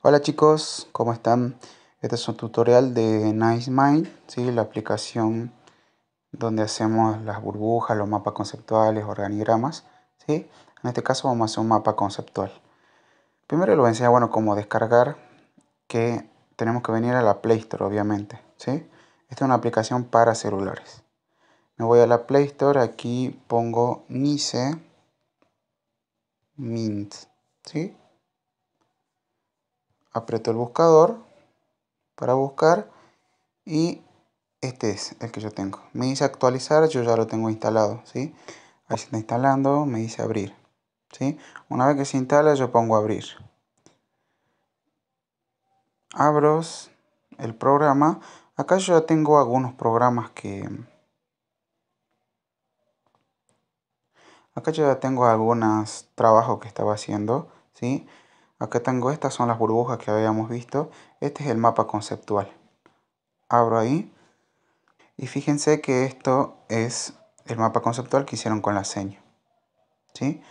Hola chicos, ¿cómo están? Este es un tutorial de NiceMind, ¿sí? la aplicación donde hacemos las burbujas, los mapas conceptuales, organigramas. ¿sí? En este caso vamos a hacer un mapa conceptual. Primero les voy a enseñar bueno, cómo descargar, que tenemos que venir a la Play Store obviamente. ¿sí? Esta es una aplicación para celulares. Me voy a la Play Store, aquí pongo Nice Mint. ¿sí? Apreto el buscador para buscar y este es el que yo tengo. Me dice actualizar, yo ya lo tengo instalado, ¿sí? Ahí se está instalando, me dice abrir, ¿sí? Una vez que se instala yo pongo abrir. Abro el programa. Acá yo ya tengo algunos programas que... Acá yo ya tengo algunos trabajos que estaba haciendo, ¿sí? sí Acá tengo estas son las burbujas que habíamos visto. Este es el mapa conceptual. Abro ahí. Y fíjense que esto es el mapa conceptual que hicieron con la seña. ¿Sí?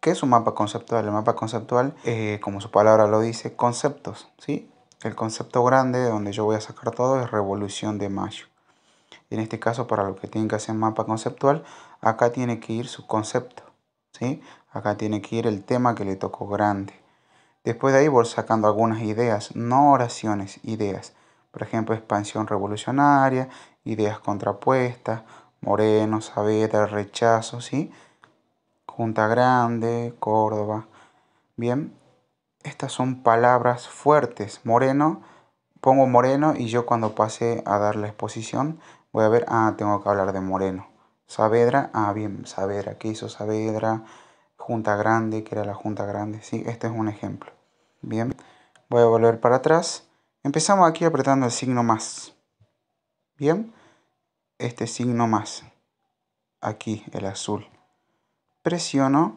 ¿Qué es un mapa conceptual? El mapa conceptual, eh, como su palabra lo dice, conceptos. ¿sí? El concepto grande de donde yo voy a sacar todo es revolución de mayo. En este caso, para lo que tienen que hacer mapa conceptual, acá tiene que ir su concepto. ¿sí? Acá tiene que ir el tema que le tocó grande. Después de ahí voy sacando algunas ideas, no oraciones, ideas. Por ejemplo, expansión revolucionaria, ideas contrapuestas, Moreno, Saavedra, rechazo, ¿sí? Junta Grande, Córdoba. Bien, estas son palabras fuertes. Moreno, pongo Moreno y yo cuando pase a dar la exposición voy a ver, ah, tengo que hablar de Moreno. Saavedra, ah, bien, Saavedra, ¿qué hizo Saavedra? Junta Grande, que era la Junta Grande, ¿sí? Este es un ejemplo. Bien, voy a volver para atrás. Empezamos aquí apretando el signo más. Bien, este signo más. Aquí, el azul. Presiono.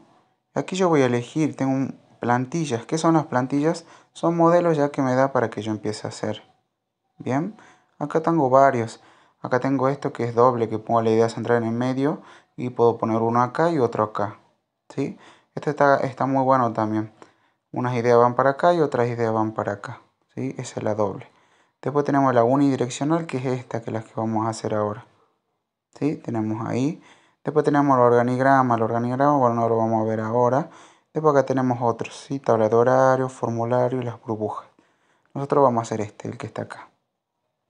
Aquí yo voy a elegir, tengo plantillas. ¿Qué son las plantillas? Son modelos ya que me da para que yo empiece a hacer. Bien, acá tengo varios. Acá tengo esto que es doble, que pongo la idea central en el medio y puedo poner uno acá y otro acá. ¿sí? Este está, está muy bueno también. Unas ideas van para acá y otras ideas van para acá. ¿sí? Esa es la doble. Después tenemos la unidireccional, que es esta, que es la que vamos a hacer ahora. ¿sí? Tenemos ahí. Después tenemos el organigrama. El organigrama, bueno, no lo vamos a ver ahora. Después acá tenemos otros, ¿sí? Tabla de horario, formulario y las burbujas. Nosotros vamos a hacer este, el que está acá.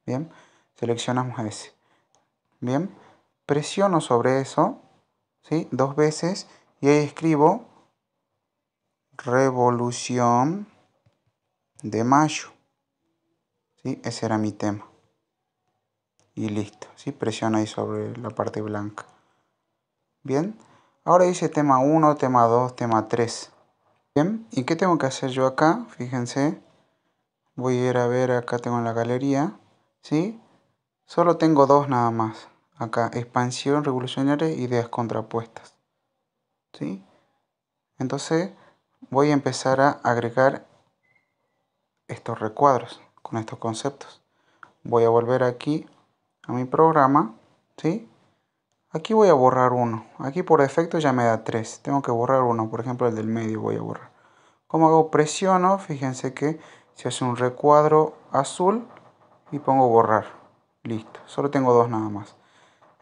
Bien, seleccionamos ese. Bien, presiono sobre eso, ¿sí? Dos veces y ahí escribo Revolución de Mayo. ¿Sí? Ese era mi tema. Y listo. ¿sí? Presiona ahí sobre la parte blanca. Bien. Ahora dice tema 1, tema 2, tema 3. Bien. ¿Y qué tengo que hacer yo acá? Fíjense. Voy a ir a ver, acá tengo en la galería. ¿Sí? Solo tengo dos nada más. Acá, expansión revolucionaria, ideas contrapuestas. ¿Sí? Entonces, voy a empezar a agregar estos recuadros con estos conceptos voy a volver aquí a mi programa ¿sí? aquí voy a borrar uno aquí por defecto ya me da tres, tengo que borrar uno por ejemplo el del medio voy a borrar ¿Cómo hago presiono fíjense que se hace un recuadro azul y pongo borrar listo solo tengo dos nada más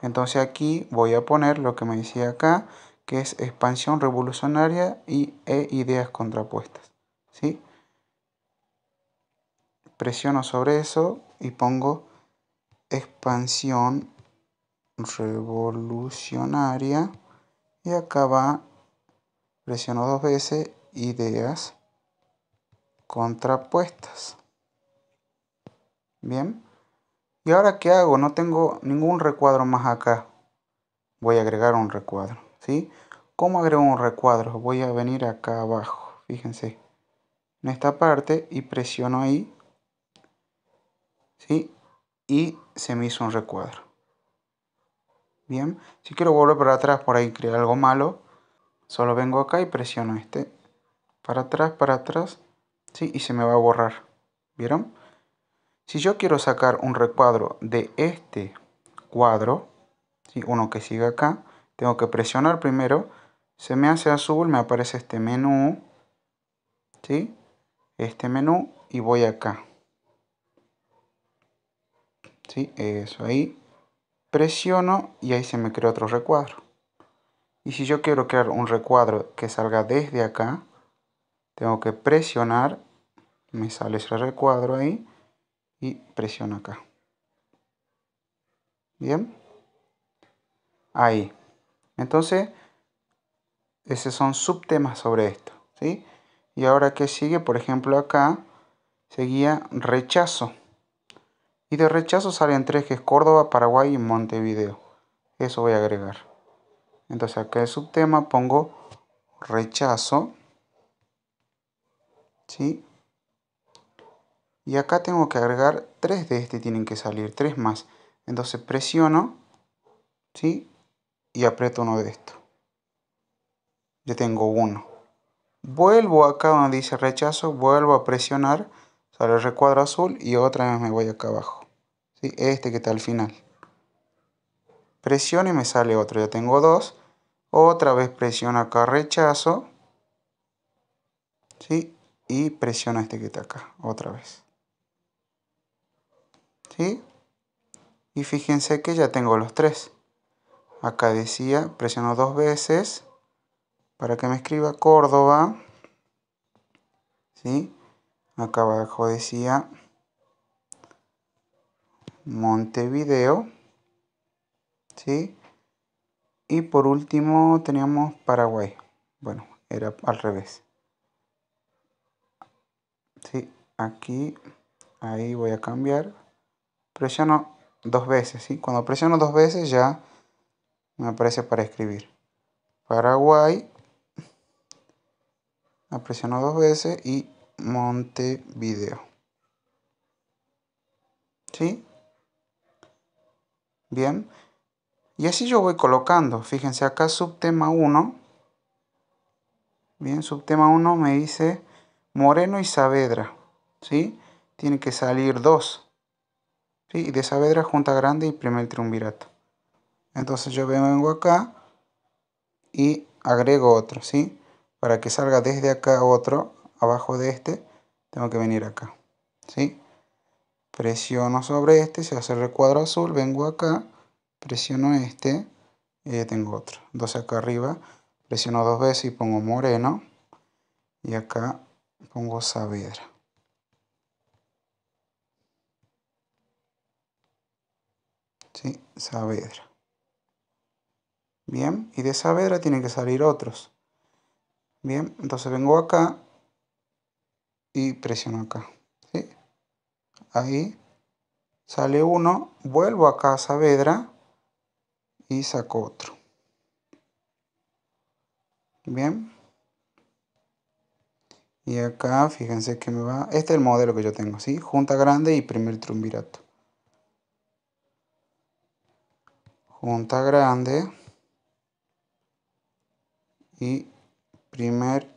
entonces aquí voy a poner lo que me decía acá que es expansión revolucionaria y, e ideas contrapuestas. ¿sí? Presiono sobre eso y pongo expansión revolucionaria y acá va, presiono dos veces, ideas contrapuestas. Bien. ¿Y ahora qué hago? No tengo ningún recuadro más acá. Voy a agregar un recuadro. ¿sí? ¿Cómo agrego un recuadro? Voy a venir acá abajo, fíjense, en esta parte y presiono ahí, ¿sí? Y se me hizo un recuadro. Bien, si quiero volver para atrás por ahí crear algo malo, solo vengo acá y presiono este, para atrás, para atrás, ¿sí? Y se me va a borrar, ¿vieron? Si yo quiero sacar un recuadro de este cuadro, ¿sí? uno que sigue acá, tengo que presionar primero. Se me hace azul, me aparece este menú. ¿Sí? Este menú y voy acá. ¿Sí? Eso ahí. Presiono y ahí se me crea otro recuadro. Y si yo quiero crear un recuadro que salga desde acá, tengo que presionar, me sale ese recuadro ahí y presiono acá. Bien. Ahí. Entonces, esos son subtemas sobre esto. ¿sí? Y ahora que sigue, por ejemplo, acá seguía rechazo. Y de rechazo salen tres que es Córdoba, Paraguay y Montevideo. Eso voy a agregar. Entonces acá el subtema pongo rechazo. ¿Sí? Y acá tengo que agregar tres de este tienen que salir, tres más. Entonces presiono. ¿Sí? y aprieto uno de estos. ya tengo uno. Vuelvo acá donde dice rechazo, vuelvo a presionar, sale el recuadro azul y otra vez me voy acá abajo. ¿Sí? Este que está al final. Presiono y me sale otro, ya tengo dos. Otra vez presiono acá rechazo. Y presiono este que está acá, otra vez. Y fíjense que ya tengo los tres. Acá decía, presiono dos veces para que me escriba Córdoba. ¿Sí? Acá abajo decía Montevideo. ¿Sí? Y por último teníamos Paraguay. Bueno, era al revés. ¿Sí? Aquí, ahí voy a cambiar. Presiono dos veces, ¿sí? Cuando presiono dos veces ya me aparece para escribir. Paraguay, la dos veces y Montevideo. ¿Sí? Bien. Y así yo voy colocando. Fíjense acá subtema 1. Bien, subtema 1 me dice Moreno y Saavedra. ¿Sí? Tiene que salir dos. ¿Sí? Y de Saavedra junta grande y primer triunvirato. Entonces yo vengo acá y agrego otro, ¿sí? Para que salga desde acá otro, abajo de este, tengo que venir acá, ¿sí? Presiono sobre este, se hace el recuadro azul, vengo acá, presiono este y ya tengo otro. Entonces acá arriba presiono dos veces y pongo moreno y acá pongo Saavedra. Sí, Saavedra. Bien, y de Saavedra tienen que salir otros. Bien, entonces vengo acá y presiono acá. ¿sí? Ahí sale uno, vuelvo acá a Saavedra y saco otro. Bien. Y acá, fíjense que me va... Este es el modelo que yo tengo, ¿sí? Junta grande y primer trumbirato Junta grande y primer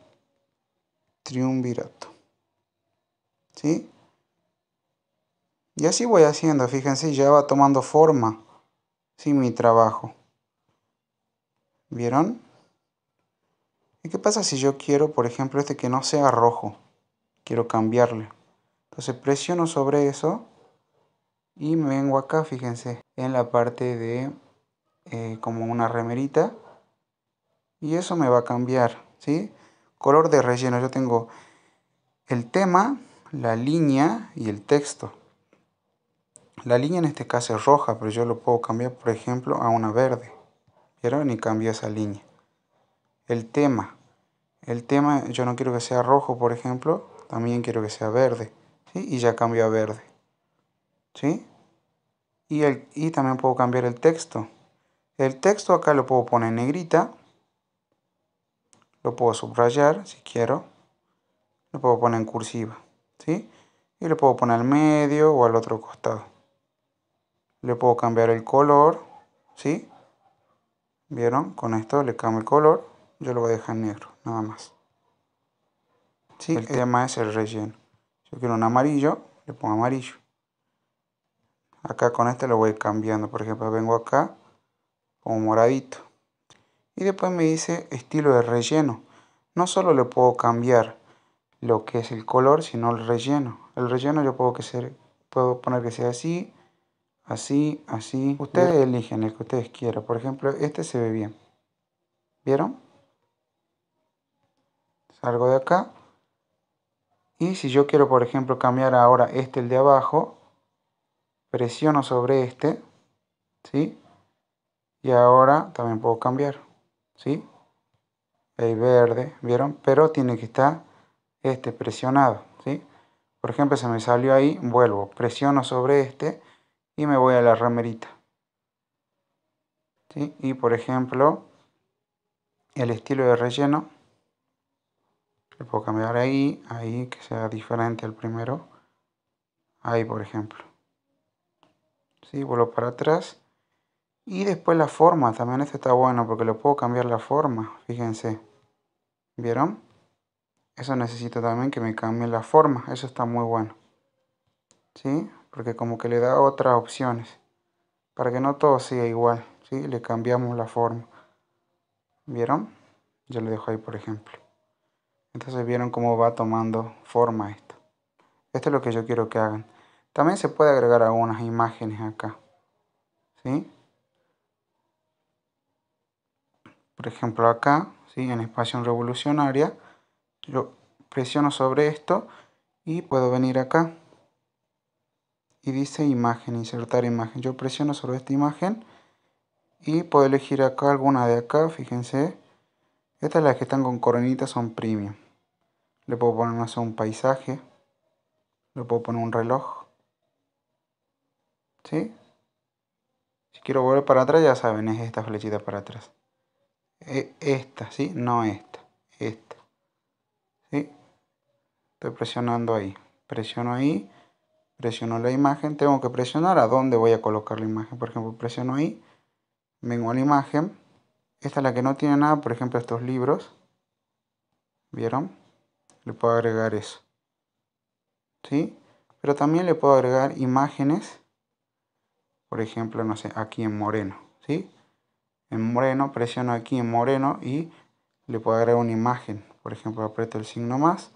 triunvirato. ¿Sí? Y así voy haciendo, fíjense, ya va tomando forma ¿sí? mi trabajo. ¿Vieron? ¿Y qué pasa si yo quiero, por ejemplo, este que no sea rojo? Quiero cambiarle. Entonces presiono sobre eso y me vengo acá, fíjense, en la parte de eh, como una remerita y eso me va a cambiar, ¿sí? Color de relleno, yo tengo el tema, la línea y el texto. La línea en este caso es roja, pero yo lo puedo cambiar, por ejemplo, a una verde. ¿Vieron? ni cambio esa línea. El tema. El tema yo no quiero que sea rojo, por ejemplo, también quiero que sea verde. ¿sí? Y ya cambio a verde. ¿Sí? Y, y también puedo cambiar el texto. El texto acá lo puedo poner en negrita lo puedo subrayar si quiero. Lo puedo poner en cursiva. ¿Sí? Y lo puedo poner al medio o al otro costado. Le puedo cambiar el color. ¿Sí? ¿Vieron? Con esto le cambio el color. Yo lo voy a dejar en negro, nada más. ¿Sí? El tema es el relleno. Yo quiero un amarillo, le pongo amarillo. Acá con este lo voy cambiando. Por ejemplo, vengo acá como moradito y después me dice estilo de relleno. No solo le puedo cambiar lo que es el color, sino el relleno. El relleno yo puedo, que ser, puedo poner que sea así, así, así. Ustedes eligen el que ustedes quieran. Por ejemplo, este se ve bien. ¿Vieron? Salgo de acá. Y si yo quiero, por ejemplo, cambiar ahora este, el de abajo, presiono sobre este, ¿sí? Y ahora también puedo cambiar. ¿sí? El verde, ¿vieron? Pero tiene que estar este presionado, ¿sí? Por ejemplo, se me salió ahí, vuelvo, presiono sobre este y me voy a la ramerita ¿sí? Y por ejemplo, el estilo de relleno, le puedo cambiar ahí, ahí que sea diferente al primero. Ahí, por ejemplo. ¿Sí? Vuelvo para atrás y después la forma, también este está bueno porque lo puedo cambiar la forma, fíjense. ¿Vieron? Eso necesito también que me cambie la forma, eso está muy bueno. ¿Sí? Porque como que le da otras opciones. Para que no todo sea igual, ¿sí? Le cambiamos la forma. ¿Vieron? Yo lo dejo ahí por ejemplo. Entonces vieron cómo va tomando forma esto. Esto es lo que yo quiero que hagan. También se puede agregar algunas imágenes acá. ¿Sí? Por ejemplo acá, ¿sí? en Espacio Revolucionaria, yo presiono sobre esto y puedo venir acá. Y dice imagen, insertar imagen. Yo presiono sobre esta imagen y puedo elegir acá alguna de acá, fíjense. Estas las que están con coronitas son premium. Le puedo poner, más un paisaje. Le puedo poner un reloj. ¿Sí? Si quiero volver para atrás, ya saben, es esta flechita para atrás. E, esta, ¿sí? No esta, esta. ¿sí? Estoy presionando ahí. Presiono ahí, presiono la imagen. Tengo que presionar a dónde voy a colocar la imagen. Por ejemplo, presiono ahí, vengo a la imagen. Esta es la que no tiene nada, por ejemplo, estos libros. ¿Vieron? Le puedo agregar eso. ¿Sí? Pero también le puedo agregar imágenes. Por ejemplo, no sé, aquí en moreno. ¿Sí? en moreno, presiono aquí en moreno y le puedo agregar una imagen. Por ejemplo, aprieto el signo más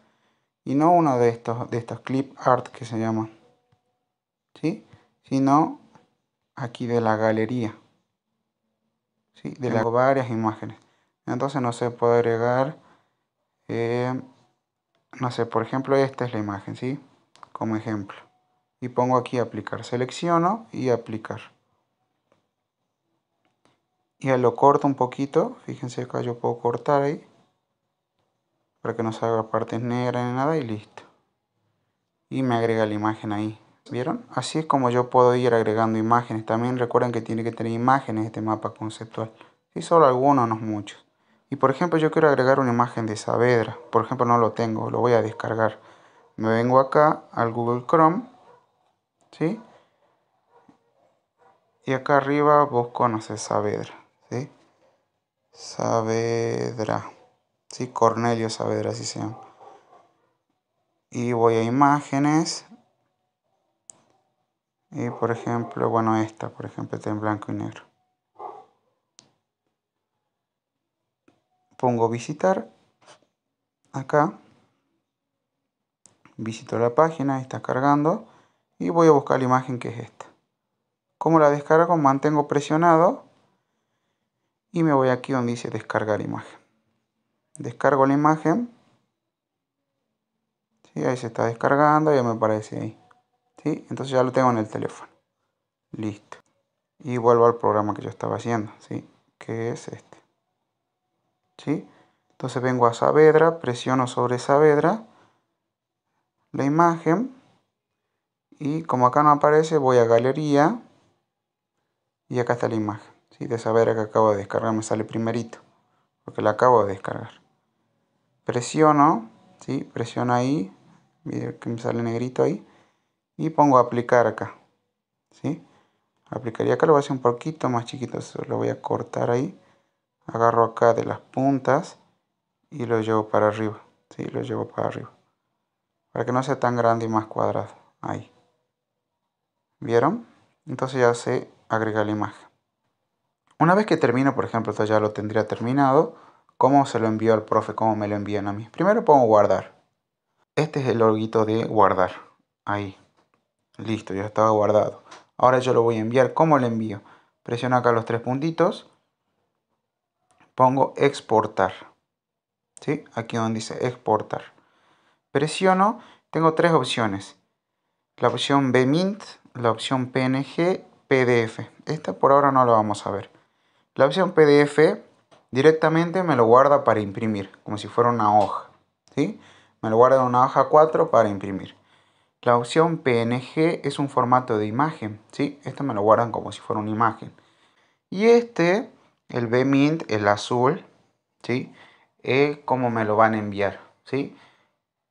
y no uno de estos, de estos clip art que se llama. ¿sí? sino aquí de la galería. ¿sí? De las varias imágenes. Entonces no se puede agregar, eh, no sé, por ejemplo, esta es la imagen, ¿sí? como ejemplo. Y pongo aquí aplicar, selecciono y aplicar y lo corto un poquito, fíjense acá yo puedo cortar ahí para que no salga partes negras ni nada y listo y me agrega la imagen ahí ¿vieron? así es como yo puedo ir agregando imágenes también recuerden que tiene que tener imágenes este mapa conceptual si solo algunos, no muchos y por ejemplo yo quiero agregar una imagen de Saavedra por ejemplo no lo tengo, lo voy a descargar me vengo acá al Google Chrome ¿sí? y acá arriba busco, no sé, Saavedra sabedra Saavedra, ¿sí? Cornelio Saavedra, así se llama. Y voy a imágenes. Y por ejemplo, bueno, esta, por ejemplo, está en blanco y negro. Pongo visitar acá. Visito la página, está cargando. Y voy a buscar la imagen que es esta. Como la descargo? Mantengo presionado y me voy aquí donde dice descargar imagen. Descargo la imagen. ¿sí? Ahí se está descargando, ya me aparece ahí. ¿sí? Entonces ya lo tengo en el teléfono. Listo. Y vuelvo al programa que yo estaba haciendo, ¿sí? que es este. ¿sí? Entonces vengo a Saavedra, presiono sobre Saavedra la imagen y como acá no aparece voy a galería y acá está la imagen. Si de saber que acabo de descargar me sale primerito. Porque la acabo de descargar. Presiono. ¿sí? Presiono ahí. que me sale negrito ahí. Y pongo aplicar acá. ¿sí? Aplicaría acá. Lo voy a hacer un poquito más chiquito. Lo voy a cortar ahí. Agarro acá de las puntas. Y lo llevo para arriba. ¿sí? Lo llevo para arriba. Para que no sea tan grande y más cuadrado. Ahí. ¿Vieron? Entonces ya se agrega la imagen. Una vez que termino, por ejemplo, esto ya lo tendría terminado, ¿cómo se lo envío al profe? ¿Cómo me lo envían a mí? Primero pongo guardar. Este es el loguito de guardar. Ahí. Listo, ya estaba guardado. Ahora yo lo voy a enviar. ¿Cómo lo envío? Presiono acá los tres puntitos. Pongo exportar. ¿Sí? Aquí donde dice exportar. Presiono. Tengo tres opciones. La opción BMINT, la opción PNG, PDF. Esta por ahora no la vamos a ver. La opción PDF directamente me lo guarda para imprimir, como si fuera una hoja. ¿sí? Me lo guarda en una hoja 4 para imprimir. La opción PNG es un formato de imagen, ¿sí? Esto me lo guardan como si fuera una imagen. Y este, el BMint, el azul, ¿sí? Es eh, como me lo van a enviar, ¿sí?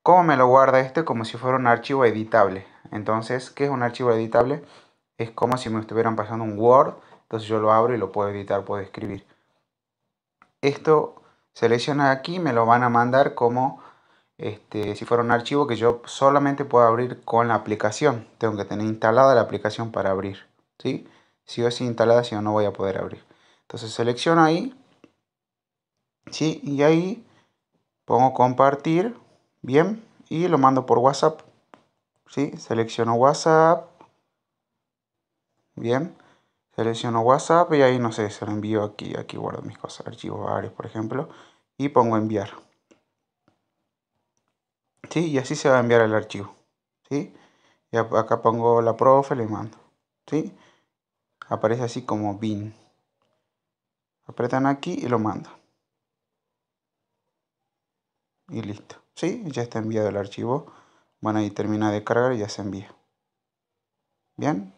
¿Cómo me lo guarda este? Como si fuera un archivo editable. Entonces, ¿qué es un archivo editable? Es como si me estuvieran pasando un Word entonces yo lo abro y lo puedo editar, puedo escribir. Esto selecciona aquí, me lo van a mandar como este, si fuera un archivo que yo solamente puedo abrir con la aplicación. Tengo que tener instalada la aplicación para abrir. ¿sí? Si yo es instalada, si no, no voy a poder abrir. Entonces selecciono ahí. ¿sí? Y ahí pongo compartir. Bien. Y lo mando por WhatsApp. ¿sí? Selecciono WhatsApp. Bien. Selecciono WhatsApp y ahí no sé, se lo envío aquí, aquí guardo mis cosas, archivos varios por ejemplo, y pongo enviar. ¿Sí? Y así se va a enviar el archivo. ¿Sí? Y acá pongo la profe, le mando. ¿Sí? Aparece así como bin. Apretan aquí y lo mando. Y listo. ¿Sí? Ya está enviado el archivo. Bueno, ahí termina de cargar y ya se envía. ¿Bien?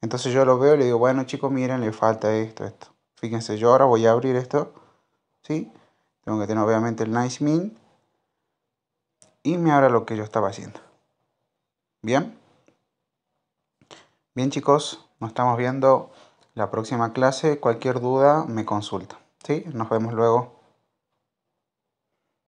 Entonces yo lo veo y le digo, bueno chicos, miren, le falta esto, esto. Fíjense, yo ahora voy a abrir esto, ¿sí? Tengo que tener obviamente el nice min. Y me ahora lo que yo estaba haciendo. ¿Bien? Bien chicos, nos estamos viendo la próxima clase. Cualquier duda me consulta, ¿sí? Nos vemos luego.